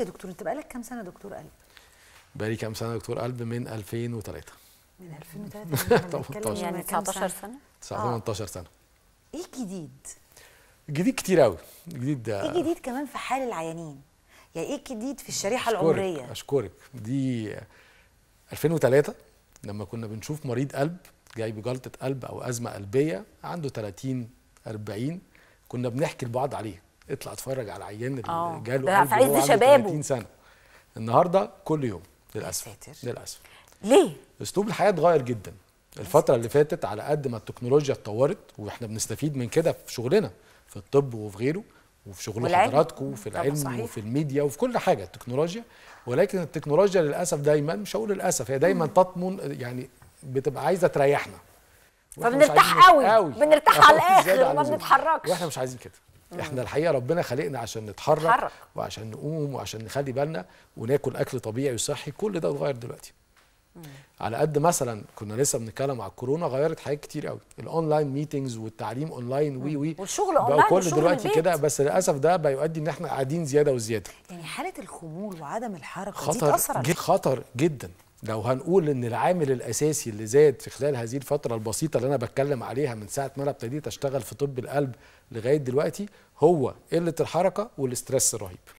يا دكتور انت بقالك كام سنه دكتور قلب بقالي كام سنه دكتور قلب من 2003 من 2003 يعني 19 سنه 18 يعني آه. سنه ايه جديد جديد كتير قوي جديد آه. ايه جديد كمان في حال العيانين يعني ايه جديد في الشريحه أشكرك العمريه اشكرك دي 2003 لما كنا بنشوف مريض قلب جاي بجلطه قلب او ازمه قلبيه عنده 30 40 كنا بنحكي لبعض عليه اطلع اتفرج على عيان اللي آه. جاله في عز شبابه سنه النهارده كل يوم للاسف للاسف ليه؟ اسلوب الحياه اتغير جدا الفتره اللي فاتت على قد ما التكنولوجيا اتطورت واحنا بنستفيد من كده في شغلنا في الطب وفي غيره وفي شغل حضراتكم وفي العلم صحيح. وفي الميديا وفي كل حاجه التكنولوجيا ولكن التكنولوجيا للاسف دايما مش هقول للاسف هي دايما تطمن يعني بتبقى عايزه تريحنا فبنرتاح قوي, قوي. بنرتاح على الاخر ما بنتحركش واحنا مش عايزين كده احنا الحقيقه ربنا خلقنا عشان نتحرك حرك. وعشان نقوم وعشان نخلي بالنا وناكل اكل طبيعي وصحي كل ده اتغير دلوقتي مم. على قد مثلا كنا لسه بنتكلم على الكورونا غيرت حاجات كتير قوي الاونلاين ميتنجز والتعليم اونلاين وي وي والشغل اونلاين بقى كل دلوقتي كده بس للاسف ده بيؤدي ان احنا قاعدين زياده وزياده يعني حاله الخمول وعدم الحركه خطر دي خطر جدا لو هنقول ان العامل الاساسي اللي زاد في خلال هذه الفتره البسيطه اللي انا بتكلم عليها من ساعه ما انا ابتديت اشتغل في طب القلب لغايه دلوقتي هو قله الحركه والاسترس الرهيب